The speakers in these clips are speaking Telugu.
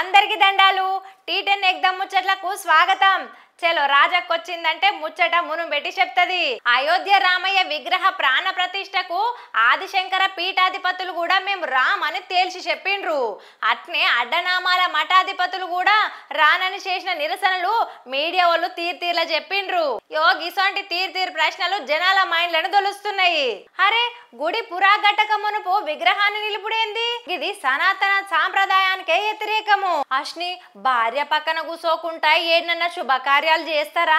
అందరికి దండాలు టీ టెన్ ఎగ్దమ్ ముచ్చట్లకు స్వాగతం చలో వచ్చిందంటే ముచ్చట మును పెట్టి చెప్తది అయోధ్య రామయ్య విగ్రహ ప్రాణ ప్రతిష్టకు ఆదిశంకర పీఠాధిపతులు కూడా మేము రామ్ అని తేల్చి చెప్పిండ్రు అట్నే అడ్డనామాల మఠాధిపతులు కూడా రానని చేసిన నిరసనలు మీడియా వాళ్ళు తీర్తీర్ల చెప్పిండ్రు యోగ్ ఇసొంటి తీర్తీర్ ప్రశ్నలు జనాల మైండ్లను దొలుస్తున్నాయి అరే గుడి పురాఘటక మునుపు విగ్రహాన్ని నిలుపుడేంది ఇది సనాతన సాంప్రదాయానికే వ్యతిరేకము అష్ని భార్య పక్కన కూసోకుంటాయి ఏడనన్న శుభకార్యం కార్యాలు చేస్తారా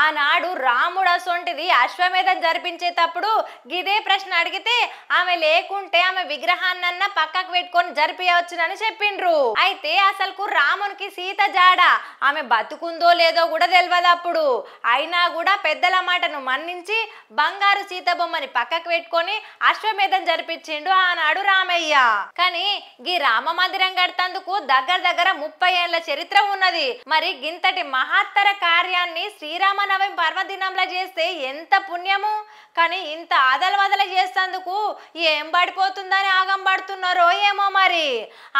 ఆనాడు రాముడు అసొంటిది అశ్వమేధం జరిపించేటప్పుడు గిదే ప్రశ్న అడిగితే ఆమె లేకుంటే ఆమె విగ్రహాన్న పక్కకు పెట్టుకొని జరిపించవచ్చునని చెప్పిండ్రు అయితే అసలుకు రామునికి సీత జాడ ఆమె బతుకుందో లేదో కూడా తెలియదు అప్పుడు అయినా కూడా పెద్దల మాటను మన్నించి బంగారు సీత బొమ్మని పక్కకు పెట్టుకొని అశ్వమేధం జరిపించిండు ఆనాడు రామయ్య కానీ గీ రామ మందిరం కడతందుకు దగ్గర దగ్గర ముప్పై ఏళ్ల చరిత్ర ఉన్నది మరి గింతటి మహత్తర కార్యాన్ని శ్రీరామ రామనవమి పర్వదినంలో చేస్తే ఎంత పుణ్యము కానీ ఇంత వదల చేసేందుకు ఏం పడిపోతుందని ఆగం పడుతున్నారో ఏమో మరి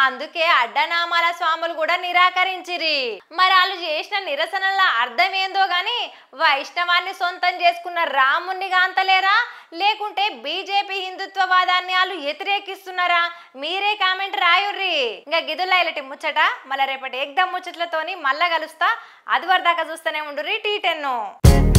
అందుకే అడ్డనామాల స్వాములు కూడా నిరాకరించిరి మరి వాళ్ళు చేసిన నిరసనల అర్థం ఏందో గాని వైష్ణవాన్ని సొంతం చేసుకున్న రాముణ్ణిగా అంతలేరా లేకుంటే బీజేపీ హిందుత్వ వాళ్ళు వ్యతిరేకిస్తున్నారా మీరే కామెంట్ రాయుర్రి ఇంకా గిదులైలటి ఇలాంటి ముచ్చట మళ్ళీ రేపటి ఎగ్దమ్ ముచ్చట్లతోని మళ్ళా కలుస్తా అదివర్దాకా చూస్తూనే చూస్తూనే ఉండుర్రి టీ టెన్ను